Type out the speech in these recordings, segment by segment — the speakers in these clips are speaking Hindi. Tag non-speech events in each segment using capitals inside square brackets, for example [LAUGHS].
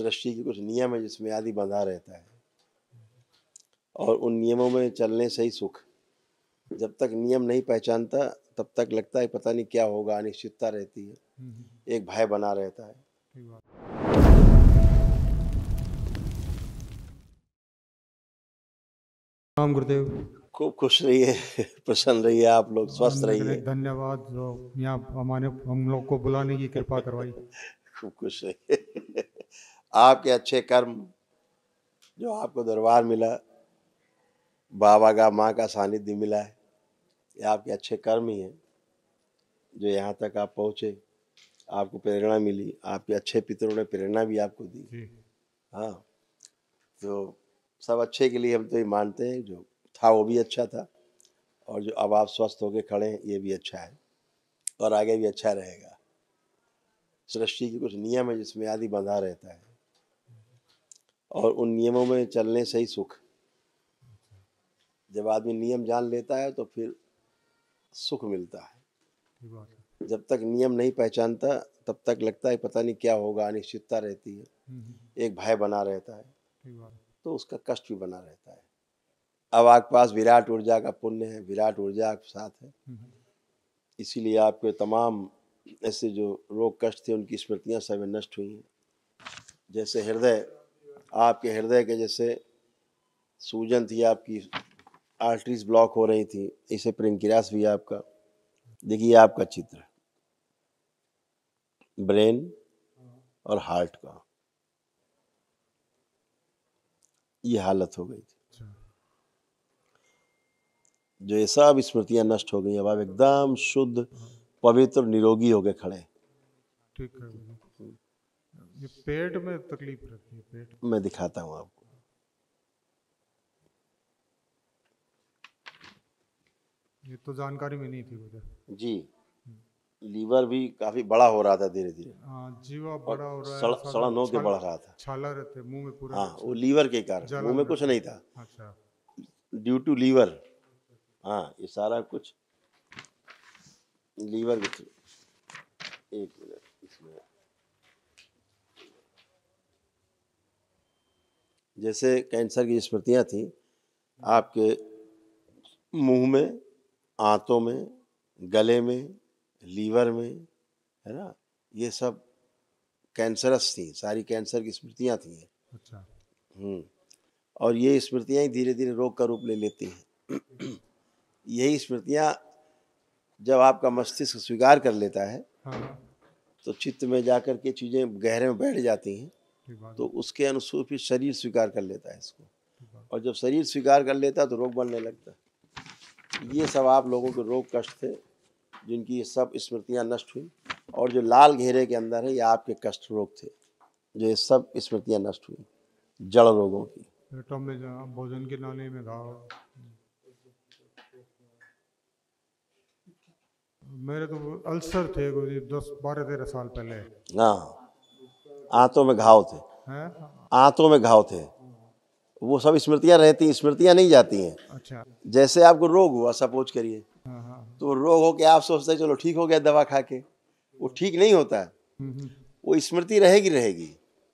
सृष्टि के कुछ नियम है जिसमें आदि बंधा रहता है और उन नियमों में चलने से ही सुख जब तक नियम नहीं पहचानता तब तक लगता है पता नहीं क्या होगा अनिश्चितता रहती है एक भय बना रहता है राम गुरुदेव खूब खुश रहिए प्रसन्न रहिए आप लोग स्वस्थ रहिए धन्यवाद जो यहाँ हमारे हम लोग को बुलाने की कृपा करवाई [LAUGHS] खूब खुश रहिए आपके अच्छे कर्म जो आपको दरबार मिला बाबा का माँ का सानिध्य मिला है ये आपके अच्छे कर्म ही हैं जो यहाँ तक आप पहुँचे आपको प्रेरणा मिली आपके अच्छे पितरों ने प्रेरणा भी आपको दी हाँ तो सब अच्छे के लिए हम तो ये मानते हैं जो था वो भी अच्छा था और जो अब आप स्वस्थ होके खड़े हैं ये भी अच्छा है और आगे भी अच्छा रहेगा सृष्टि के कुछ नियम है जिसमें आदि बंधा रहता है और उन नियमों में चलने से ही सुख जब आदमी नियम जान लेता है तो फिर सुख मिलता है जब तक नियम नहीं पहचानता तब तक लगता है पता नहीं क्या होगा अनिश्चितता रहती है हम्म, हम्म। एक भय बना रहता है तो उसका कष्ट भी बना रहता है अब आपके पास विराट ऊर्जा का पुण्य है विराट ऊर्जा आपके साथ है हम्म, इसीलिए आपके तमाम ऐसे जो रोग कष्ट थे उनकी स्मृतियाँ सब नष्ट हुई हैं जैसे हृदय आपके हृदय के जैसे सूजन थी आपकी आर्टरीज ब्लॉक हो रही थी इसे प्रिंक्रियास भी आपका देखिए आपका चित्र ब्रेन और हार्ट का ये हालत हो गई थी अच्छा। जो ये सब स्मृतियां नष्ट हो गई अब आप एकदम शुद्ध पवित्र निरोगी हो गए खड़े ठीक है ये पेट में तकलीफ रहती है पेट मैं दिखाता हूँ आपको ये तो जानकारी में नहीं थी मुझे जी हम्म। लीवर भी काफी बड़ा हो रहा था धीरे धीरे हाँ, जीवा बड़ा हो रहा सड़, सड़न होकर बढ़ रहा था छाला रहते मुंह में पूरा हाँ वो लीवर के कारण मुंह में कुछ नहीं था अच्छा ड्यू टू लीवर हाँ ये सारा कुछ लीवर के थ्रू एक मिनट इसमें जैसे कैंसर की स्मृतियाँ थी आपके मुंह में आंतों में गले में लीवर में है ना ये सब कैंसरस थी सारी कैंसर की स्मृतियाँ थी अच्छा हम्म, और ये स्मृतियाँ ही धीरे धीरे रोग का रूप ले लेती हैं [CLEARS THROAT] यही स्मृतियाँ जब आपका मस्तिष्क स्वीकार कर लेता है हाँ। तो चित्त में जाकर के चीज़ें गहरे में बैठ जाती हैं तो उसके अनुसूर फिर शरीर स्वीकार कर लेता है इसको और जब शरीर स्वीकार कर लेता है तो रोग बनने लगता है ये सब आप लोगों के रोग कष्ट थे जिनकी ये सब स्मृतियाँ नष्ट हुई और जो लाल घेरे के अंदर है ये आपके कष्ट रोग थे जो ये सब स्मृतियाँ नष्ट हुई जड़ रोगों की भोजन के नाले में घाव मेरे तो अल्सर थे दस बारह तेरह साल पहले हाँ आंतों में घाव थे आंतों में घाव थे वो सब स्मृतियां रहती स्मृतियां नहीं जाती हैं अच्छा जैसे आपको रोग हुआ सपोज करिए हाँ, हाँ। तो रोग हो के आप सोचते हैं चलो ठीक हो गया दवा खा के वो ठीक नहीं होता है हम्म, हम्म। वो स्मृति रहेगी रहेगी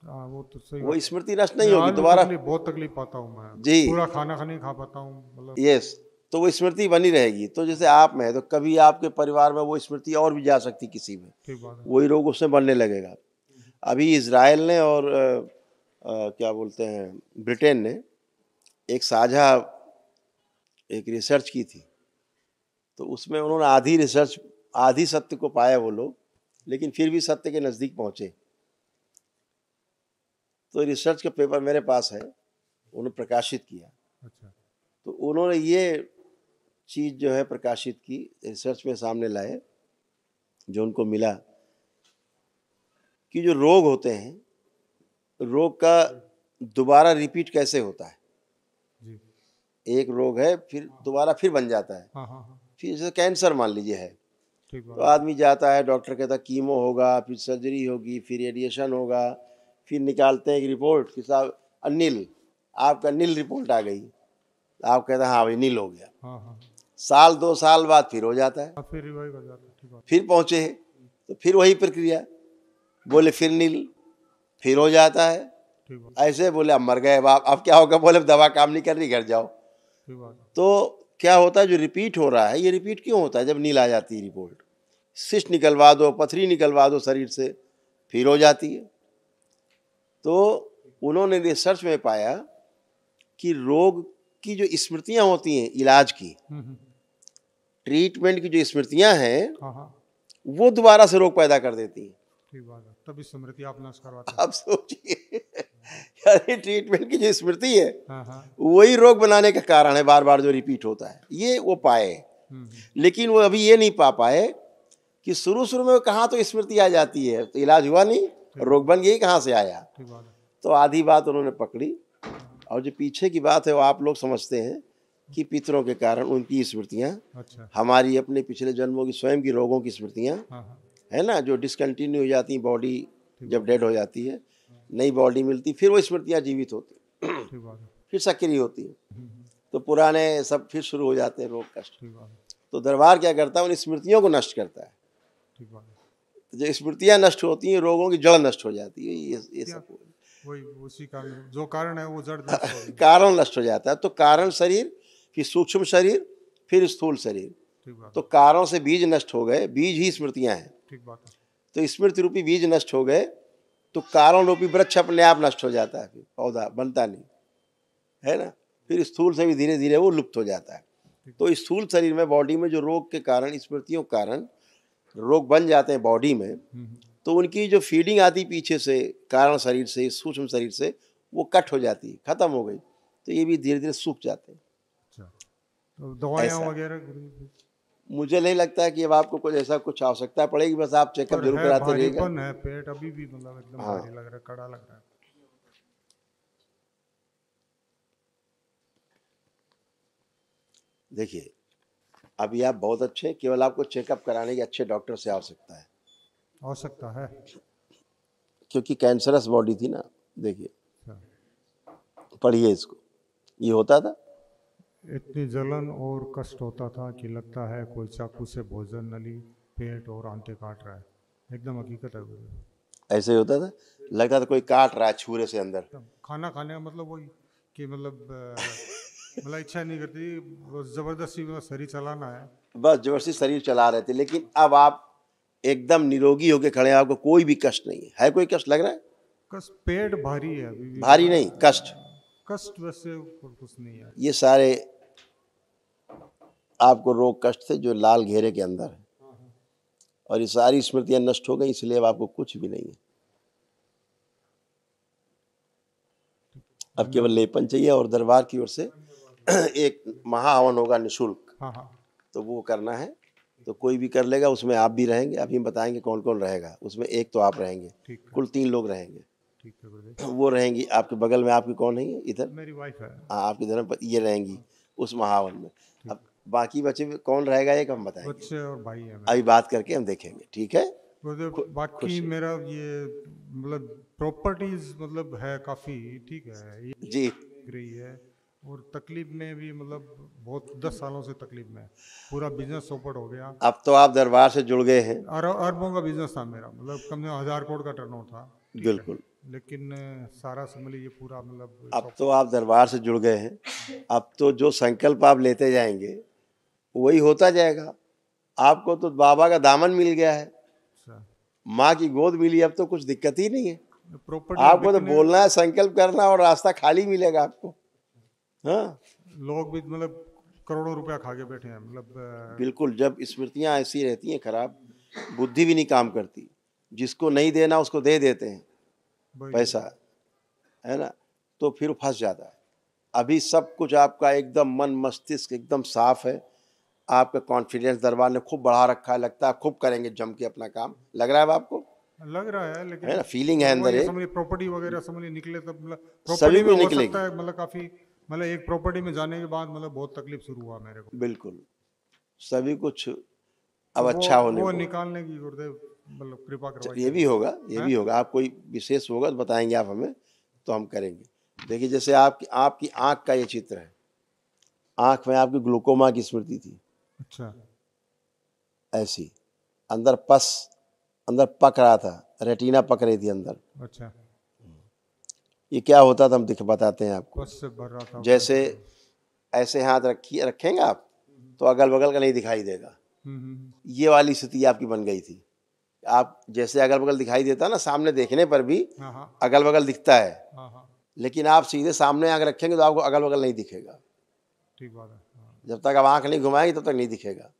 हाँ, वो तो सही वो स्मृति नष्ट नहीं होगी दोबारा बहुत तकलीफ पाता हूँ मैं जी पूरा खाना खा नहीं खा पाता हूँ यस मतलब। तो वो स्मृति बनी रहेगी तो जैसे आप में है तो कभी आपके परिवार में वो स्मृति और भी जा सकती किसी में वही रोग उसमें बनने लगेगा अभी इसराइल ने और आ, आ, क्या बोलते हैं ब्रिटेन ने एक साझा एक रिसर्च की थी तो उसमें उन्होंने आधी रिसर्च आधी सत्य को पाया वो लोग लेकिन फिर भी सत्य के नज़दीक पहुँचे तो रिसर्च का पेपर मेरे पास है उन्होंने प्रकाशित किया अच्छा तो उन्होंने ये चीज़ जो है प्रकाशित की रिसर्च में सामने लाए जो उनको मिला कि जो रोग होते हैं रोग का दोबारा रिपीट कैसे होता है एक रोग है फिर हाँ। दोबारा फिर बन जाता है हाँ, हाँ, फिर जैसे कैंसर मान लीजिए है तो आदमी जाता है डॉक्टर कहता कीमो होगा फिर सर्जरी होगी फिर रेडिएशन होगा फिर निकालते हैं एक रिपोर्ट कि साहब अनिल आपका नील रिपोर्ट आ गई आप कहते हैं हाँ भाई नील हो गया साल दो साल बाद फिर हो जाता है फिर वही फिर पहुंचे तो फिर वही प्रक्रिया बोले फिर नील फिर हो जाता है ऐसे बोले अब मर गए बाप अब क्या होगा बोले दवा काम नहीं कर रही घर जाओ तो क्या होता है जो रिपीट हो रहा है ये रिपीट क्यों होता है जब नील आ जाती है रिपोर्ट शिश निकलवा दो पथरी निकलवा दो शरीर से फिर हो जाती है तो उन्होंने रिसर्च में पाया कि रोग की जो स्मृतियाँ होती हैं इलाज की ट्रीटमेंट हम्म, हम्म, हम्म। की जो स्मृतियाँ हैं हाँ, हाँ। वो दोबारा से रोग पैदा कर देती हैं ठीक बात है तभी स्मृति आप नष्ट करवाते आप सोचिए यानी ट्रीटमेंट की जो स्मृति है हाँ, हाँ। वही रोग बनाने का कारण है बार बार जो रिपीट होता है ये वो पाए हम्म, हम्म। लेकिन वो अभी ये नहीं पा पाए कि शुरू शुरू में कहाँ तो स्मृति आ जाती है तो इलाज हुआ नहीं रोग बन गई कहाँ से आया तो आधी बात उन्होंने पकड़ी और जो पीछे की बात है वो आप लोग समझते हैं कि पितरों के कारण उनकी स्मृतियाँ अच्छा। हमारी अपने पिछले जन्मों की स्वयं की रोगों की स्मृतियाँ हाँ, है ना जो डिसकंटिन्यू हो जाती बॉडी जब डेड हो जाती है नई बॉडी मिलती फिर वो स्मृतियाँ जीवित होती [CLEARS THROAT] फिर सक्रिय होती है हम्म, हम्म। तो पुराने सब फिर शुरू हो जाते हैं रोग कष्ट तो दरबार क्या करता है उन स्मृतियों को नष्ट करता है तो जो स्मृतियाँ नष्ट होती हैं रोगों की जड़ नष्ट हो जाती है ये ये सब वही उसी कारण जो कारण है वो जड़ [LAUGHS] कारण नष्ट हो जाता है तो कारण शरीर फिर सूक्ष्म शरीर फिर स्थूल शरीर तो कारण से बीज नष्ट हो गए बीज ही स्मृतियाँ हैं ठीक बात है तो स्मृति रूपी बीज नष्ट हो गए तो कारण रूपी वृक्ष अपने आप नष्ट हो जाता है फिर पौधा बनता नहीं है ना फिर स्थूल से भी धीरे धीरे वो लुप्त हो जाता है तो स्थूल शरीर में बॉडी में जो रोग के कारण स्मृतियों के कारण रोग बन जाते हैं बॉडी में हम्म, हम्म। तो उनकी जो फीडिंग आती पीछे से कारण शरीर से सूक्ष्म शरीर से वो कट हो जाती है खत्म हो गई तो ये भी धीरे धीरे सूख जाते हैं अच्छा। तो दवाइयाँ वगैरह मुझे नहीं लगता है कि अब आपको कुछ ऐसा कुछ आवश्यकता पड़ेगी बस आप चेकअप जरूर कराते रहिएगा है पेट अभी भी मतलब एकदम हाँ। लग रहा है कड़ा लग रहा है देखिए अभी आप बहुत अच्छे केवल आपको चेकअप कराने की अच्छे डॉक्टर से आवश्यकता है सकता है क्योंकि कैंसरस बॉडी थी ना देखिए अच्छा। पढ़िए इसको ये होता था इतनी जलन और कष्ट होता था कि लगता है कोई चाकू से भोजन नली पेट और आंते काट रहा है एकदम हकीकत है गुरु ऐसे होता था लगता था कोई काट रहा है छूरे से अंदर खाना खाने का मतलब वही कि मतलब मतलब इच्छा नहीं करती जबरदस्ती शरीर चलाना है बस जबरदस्ती शरीर चला रहे थे लेकिन अब आप एकदम निरोगी होके खड़े हैं आपको कोई भी कष्ट नहीं है, कोई कष्ट लग रहा है कष्ट पेट भारी है भारी नहीं कष्ट कष्ट वैसे कुछ नहीं है ये सारे आपको रोग कष्ट थे जो लाल घेरे के अंदर है हाँ, हाँ। और ये सारी स्मृतियां नष्ट हो गई इसलिए अब आपको कुछ भी नहीं है अब केवल लेपन चाहिए और दरबार की ओर से [CLEARS THROAT] एक महाहवन होगा निशुल्क हाँ, तो वो करना है तो कोई भी कर लेगा उसमें आप भी रहेंगे अभी हम बताएंगे कौन कौन रहेगा उसमें एक तो आप रहेंगे कुल तीन लोग रहेंगे [CLEARS THROAT] वो रहेंगी आपके बगल में आपकी कौन नहीं है इधर मेरी वाइफ है हाँ आपकी धर्म ये रहेंगी उस महावन में अब बाकी बच्चे कौन रहेगा ये हम बताएंगे बच्चे और भाई हैं अभी बात करके हम देखेंगे ठीक है बाकी मेरा ये मतलब प्रॉपर्टीज मतलब है काफ़ी ठीक है जी रही है और तकलीफ में भी मतलब बहुत दस सालों से तकलीफ में पूरा बिजनेस सोपट हो गया अब तो आप दरबार से जुड़ गए हैं अरबों का बिजनेस था मेरा मतलब कम से कम हज़ार करोड़ का टर्न था बिल्कुल लेकिन सारा समली ये पूरा मतलब अब तो आप दरबार से जुड़ गए हैं अब तो जो संकल्प आप लेते जाएंगे वही होता जाएगा आपको तो बाबा का दामन मिल गया है अच्छा। माँ की गोद मिली अब तो कुछ दिक्कत ही नहीं है प्रॉपर्टी आपको तो बोलना है संकल्प करना और रास्ता खाली मिलेगा आपको हाँ लोग भी मतलब करोड़ों रुपया खा के बैठे हैं मतलब बिल्कुल जब स्मृतियाँ ऐसी रहती हैं खराब बुद्धि भी नहीं काम करती जिसको नहीं देना उसको दे देते हैं पैसा है ना तो फिर फंस जाता है अभी सब कुछ आपका एकदम मन मस्तिष्क एकदम साफ है आपका कॉन्फिडेंस दरबार ने खूब बढ़ा रखा है लगता है खूब करेंगे जम के अपना काम लग रहा है आपको लग रहा है लेकिन है ना फीलिंग है अंदर प्रॉपर्टी वगैरह समझ निकले तब मतलब सभी में निकलेगी मतलब काफी मतलब एक प्रॉपर्टी में जाने के बाद मतलब बहुत तकलीफ शुरू हुआ मेरे को बिल्कुल सभी कुछ अब तो अच्छा होने वो निकालने की गुरुदेव मतलब कृपा अच्छा, करवाइए ये भी होगा ये है? हाँ? भी होगा आप कोई विशेष होगा तो बताएंगे आप हमें तो हम करेंगे देखिए जैसे आपकी आपकी आँख का ये चित्र है आँख में आपकी ग्लूकोमा की स्मृति थी अच्छा ऐसी अंदर पस अंदर पक रहा था रेटिना पक रही थी अंदर अच्छा ये क्या होता था हम दिख बताते हैं आपको जैसे ऐसे हाथ रखिए रखेंगे आप तो अगल बगल का नहीं दिखाई देगा हम्म, हम्म, हम्म। ये वाली स्थिति आपकी बन गई थी आप जैसे अगल बगल दिखाई देता है ना सामने देखने पर भी हाँ, हाँ। अगल बगल दिखता है हाँ, लेकिन आप सीधे सामने आँख रखेंगे तो आपको अगल बगल नहीं दिखेगा ठीक बात है जब तक आप आँख नहीं घुमाएंगे तब तो तक नहीं दिखेगा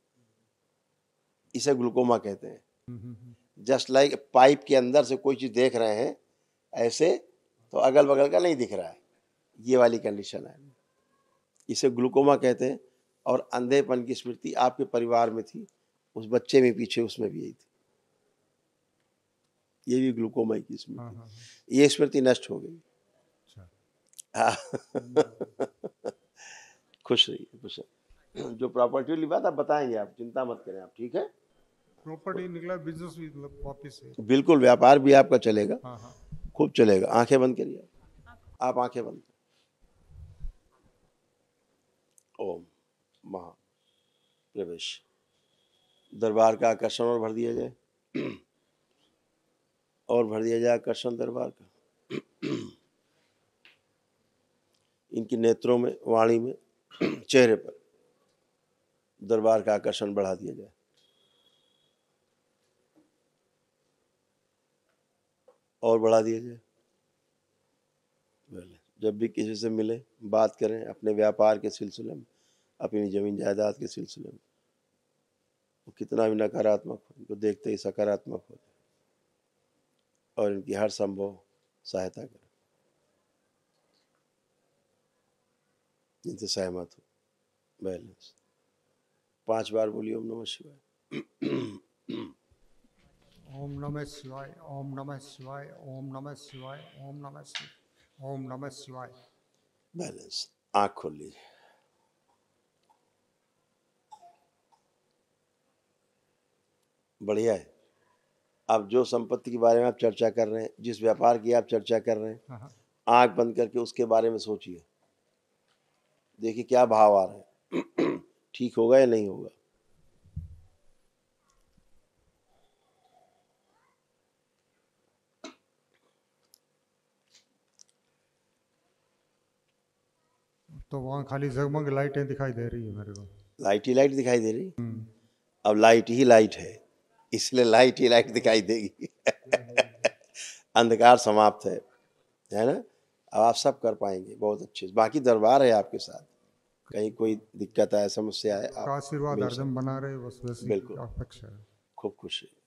इसे ग्लूकोमा कहते हैं hmm, hmm, hmm. Just like pipe के अंदर से कोई चीज़ देख रहे हैं ऐसे तो अगल बगल का नहीं दिख रहा है ये वाली कंडीशन है इसे ग्लूकोमा कहते हैं और अंधेपन की स्मृति आपके परिवार में थी उस बच्चे में पीछे उसमें भी यही थी ये भी ग्लूकोमा की स्मृति हाँ, हाँ, हाँ। ये स्मृति नष्ट हो गई अच्छा। खुश रहिए खुश जो प्रॉपर्टी वाली बात आप बताएंगे आप चिंता मत करें आप ठीक है प्रॉपर्टी निकला बिजनेस भी मतलब वापस है बिल्कुल व्यापार भी आपका चलेगा खूब चलेगा आंखें बंद करिए आप आंखें बंद ओम महा प्रवेश दरबार का आकर्षण और भर दिया जाए और भर दिया जाए आकर्षण दरबार का इनकी नेत्रों में वाणी में चेहरे पर दरबार का आकर्षण बढ़ा दिया जाए और बढ़ा दिया जाए बोले जब भी किसी से मिले बात करें अपने व्यापार के सिलसिले में अपनी ज़मीन जायदाद के सिलसिले में वो कितना भी नकारात्मक हो उनको देखते ही सकारात्मक हो जाए और इनकी हर संभव सहायता करें इनसे सहमत हो बैलेंस पांच बार बोलिए ओम नमः शिवाय ओम नमः शिवाय ओम नमः शिवाय ओम नमः शिवाय ओम नमः शिवाय ओम नमः शिवाय बैलेंस आँख खोल लीजिए बढ़िया है अब जो संपत्ति के बारे में आप चर्चा कर रहे हैं जिस व्यापार की आप चर्चा कर रहे हैं हाँ, हाँ। आंख बंद करके उसके बारे में सोचिए देखिए क्या भाव आ रहे हैं [CLEARS THROAT] ठीक होगा या नहीं होगा तो वहां खाली जगमग लाइटें दिखाई दे रही है मेरे को लाइट ही लाइट दिखाई दे रही हम्म। अब लाइट ही लाइट है इसलिए लाइट ही लाइट दिखाई देगी [LAUGHS] अंधकार समाप्त है है ना अब आप सब कर पाएंगे बहुत अच्छे बाकी दरबार है आपके साथ कहीं कोई दिक्कत आए समस्या आए आशीर्वाद बना रहे बस बिल्कुल अच्छा खूब खुशी